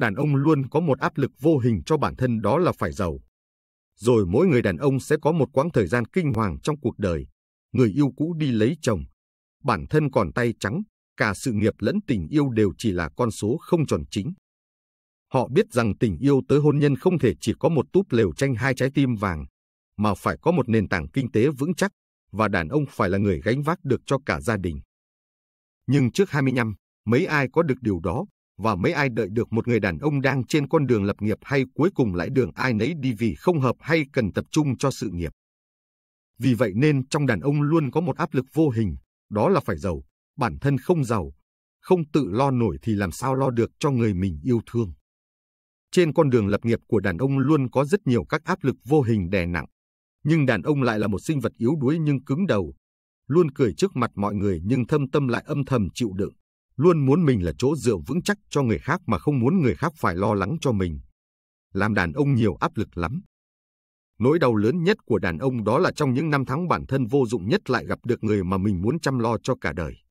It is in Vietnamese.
đàn ông luôn có một áp lực vô hình cho bản thân đó là phải giàu. Rồi mỗi người đàn ông sẽ có một quãng thời gian kinh hoàng trong cuộc đời. Người yêu cũ đi lấy chồng, bản thân còn tay trắng, cả sự nghiệp lẫn tình yêu đều chỉ là con số không tròn chính. Họ biết rằng tình yêu tới hôn nhân không thể chỉ có một túp lều tranh hai trái tim vàng, mà phải có một nền tảng kinh tế vững chắc, và đàn ông phải là người gánh vác được cho cả gia đình. Nhưng trước 25, mấy ai có được điều đó, và mấy ai đợi được một người đàn ông đang trên con đường lập nghiệp hay cuối cùng lại đường ai nấy đi vì không hợp hay cần tập trung cho sự nghiệp. Vì vậy nên trong đàn ông luôn có một áp lực vô hình, đó là phải giàu, bản thân không giàu, không tự lo nổi thì làm sao lo được cho người mình yêu thương. Trên con đường lập nghiệp của đàn ông luôn có rất nhiều các áp lực vô hình đè nặng, nhưng đàn ông lại là một sinh vật yếu đuối nhưng cứng đầu, luôn cười trước mặt mọi người nhưng thâm tâm lại âm thầm chịu đựng luôn muốn mình là chỗ dựa vững chắc cho người khác mà không muốn người khác phải lo lắng cho mình. Làm đàn ông nhiều áp lực lắm. Nỗi đau lớn nhất của đàn ông đó là trong những năm tháng bản thân vô dụng nhất lại gặp được người mà mình muốn chăm lo cho cả đời.